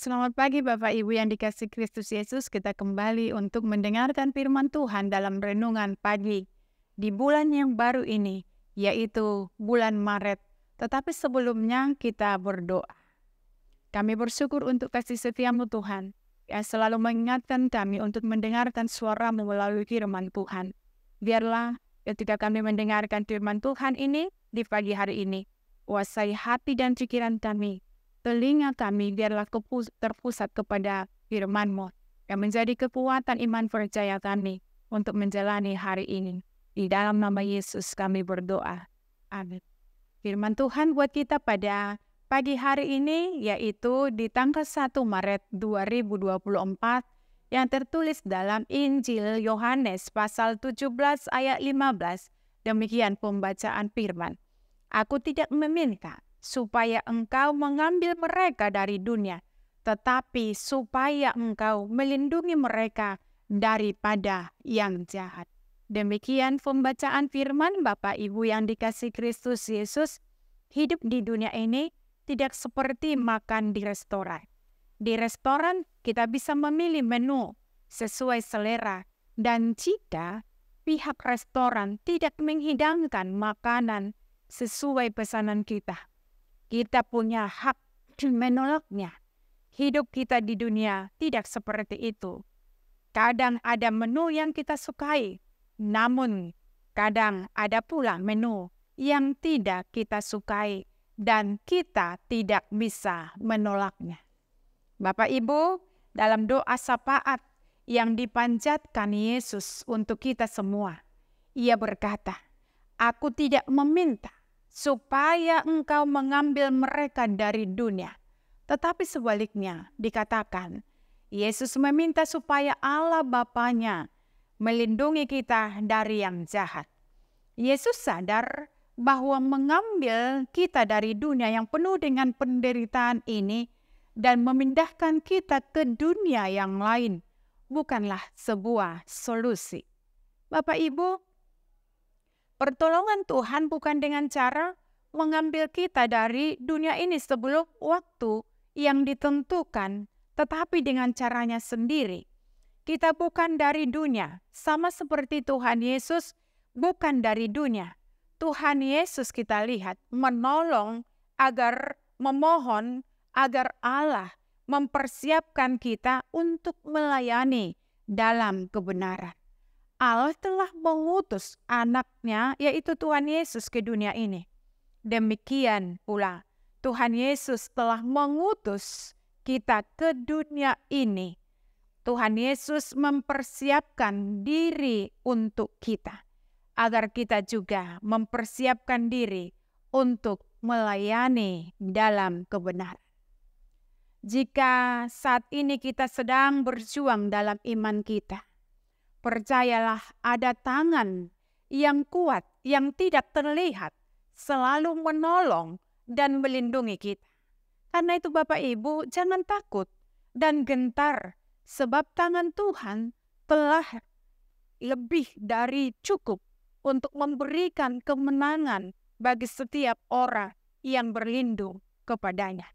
Selamat pagi Bapak Ibu yang dikasih Kristus Yesus. Kita kembali untuk mendengarkan firman Tuhan dalam renungan pagi di bulan yang baru ini, yaitu bulan Maret. Tetapi sebelumnya kita berdoa. Kami bersyukur untuk kasih setiamu Tuhan yang selalu mengingatkan kami untuk mendengarkan suara melalui firman Tuhan. Biarlah ketika kami mendengarkan firman Tuhan ini di pagi hari ini, kuasai hati dan pikiran kami telinga kami biarlah terpusat kepada firman-Mu yang menjadi kekuatan iman percaya kami untuk menjalani hari ini. Di dalam nama Yesus kami berdoa. Amin. Firman Tuhan buat kita pada pagi hari ini yaitu di tanggal 1 Maret 2024 yang tertulis dalam Injil Yohanes pasal 17 ayat 15. Demikian pembacaan firman. Aku tidak meminta supaya engkau mengambil mereka dari dunia, tetapi supaya engkau melindungi mereka daripada yang jahat. Demikian pembacaan firman Bapak Ibu yang dikasih Kristus Yesus. Hidup di dunia ini tidak seperti makan di restoran. Di restoran kita bisa memilih menu sesuai selera dan jika pihak restoran tidak menghidangkan makanan sesuai pesanan kita, kita punya hak menolaknya. Hidup kita di dunia tidak seperti itu. Kadang ada menu yang kita sukai, namun kadang ada pula menu yang tidak kita sukai dan kita tidak bisa menolaknya. Bapak Ibu, dalam doa sapaat yang dipanjatkan Yesus untuk kita semua, ia berkata, Aku tidak meminta supaya engkau mengambil mereka dari dunia. Tetapi sebaliknya dikatakan, Yesus meminta supaya Allah Bapaknya melindungi kita dari yang jahat. Yesus sadar bahwa mengambil kita dari dunia yang penuh dengan penderitaan ini dan memindahkan kita ke dunia yang lain bukanlah sebuah solusi. Bapak Ibu, Pertolongan Tuhan bukan dengan cara mengambil kita dari dunia ini sebelum waktu yang ditentukan, tetapi dengan caranya sendiri. Kita bukan dari dunia, sama seperti Tuhan Yesus bukan dari dunia. Tuhan Yesus kita lihat menolong agar memohon agar Allah mempersiapkan kita untuk melayani dalam kebenaran. Allah telah mengutus anaknya, yaitu Tuhan Yesus ke dunia ini. Demikian pula, Tuhan Yesus telah mengutus kita ke dunia ini. Tuhan Yesus mempersiapkan diri untuk kita, agar kita juga mempersiapkan diri untuk melayani dalam kebenaran. Jika saat ini kita sedang berjuang dalam iman kita, Percayalah ada tangan yang kuat, yang tidak terlihat, selalu menolong dan melindungi kita. Karena itu Bapak Ibu jangan takut dan gentar sebab tangan Tuhan telah lebih dari cukup untuk memberikan kemenangan bagi setiap orang yang berlindung kepadanya.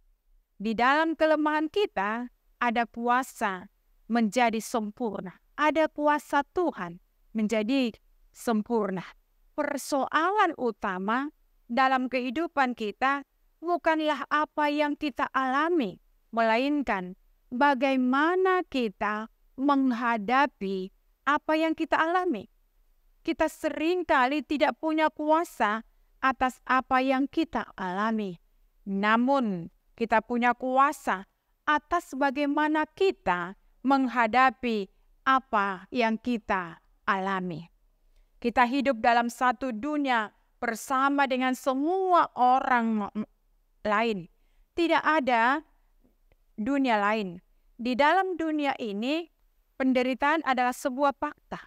Di dalam kelemahan kita ada puasa menjadi sempurna ada kuasa Tuhan menjadi sempurna. Persoalan utama dalam kehidupan kita bukanlah apa yang kita alami, melainkan bagaimana kita menghadapi apa yang kita alami. Kita seringkali tidak punya kuasa atas apa yang kita alami. Namun, kita punya kuasa atas bagaimana kita menghadapi apa yang kita alami. Kita hidup dalam satu dunia bersama dengan semua orang lain. Tidak ada dunia lain. Di dalam dunia ini, penderitaan adalah sebuah fakta.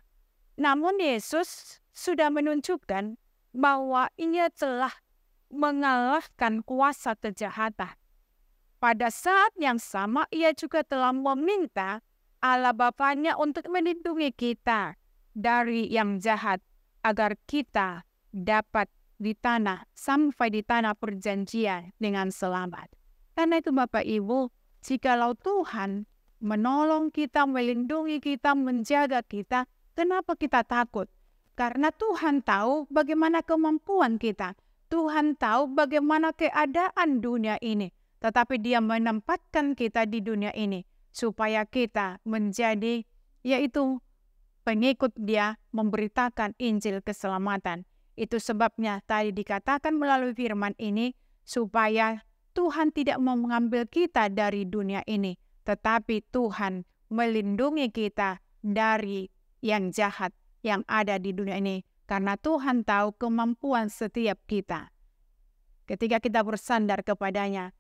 Namun Yesus sudah menunjukkan bahwa ia telah mengalahkan kuasa kejahatan. Pada saat yang sama, ia juga telah meminta Allah Bapaknya untuk melindungi kita dari yang jahat agar kita dapat di tanah sampai di tanah perjanjian dengan selamat. Karena itu Bapak Ibu, jikalau Tuhan menolong kita, melindungi kita, menjaga kita, kenapa kita takut? Karena Tuhan tahu bagaimana kemampuan kita. Tuhan tahu bagaimana keadaan dunia ini. Tetapi dia menempatkan kita di dunia ini supaya kita menjadi yaitu pengikut dia memberitakan Injil keselamatan. Itu sebabnya tadi dikatakan melalui firman ini supaya Tuhan tidak mau mengambil kita dari dunia ini, tetapi Tuhan melindungi kita dari yang jahat yang ada di dunia ini karena Tuhan tahu kemampuan setiap kita. Ketika kita bersandar kepadanya,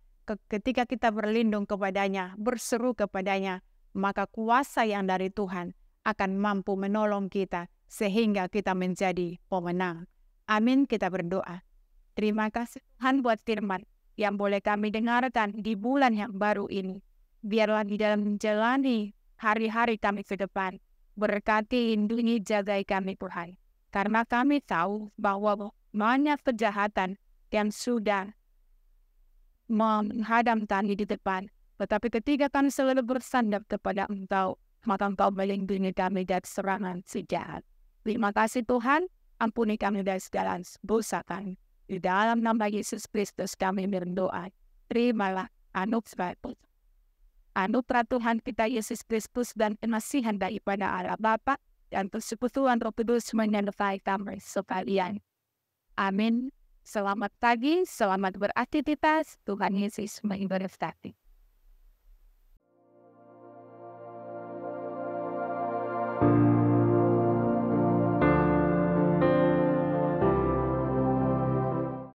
ketika kita berlindung kepadanya, berseru kepadanya, maka kuasa yang dari Tuhan akan mampu menolong kita sehingga kita menjadi pemenang. Amin, kita berdoa. Terima kasih Tuhan buat firman yang boleh kami dengarkan di bulan yang baru ini. Biarlah di dalam menjalani hari-hari kami ke depan. Berkati, lindungi, jagai kami Tuhan. Karena kami tahu bahwa banyak kejahatan yang sudah menghadam tani di depan. Tetapi ketika kami selalu bersandar kepada Engkau, maka Engkau melindungi kami dari serangan si jahat. Terima kasih Tuhan, ampuni kami dari segala dosa Di dalam nama Yesus Kristus kami berdoa. Terimalah anugerah anugerah Tuhan kita Yesus Kristus dan kemasihan daripada Allah Bapa dan persekutuan Roh Kudus menyertai kami sekalian. Amin. Selamat pagi, selamat beraktivitas. Tuhan Yesus memberkati.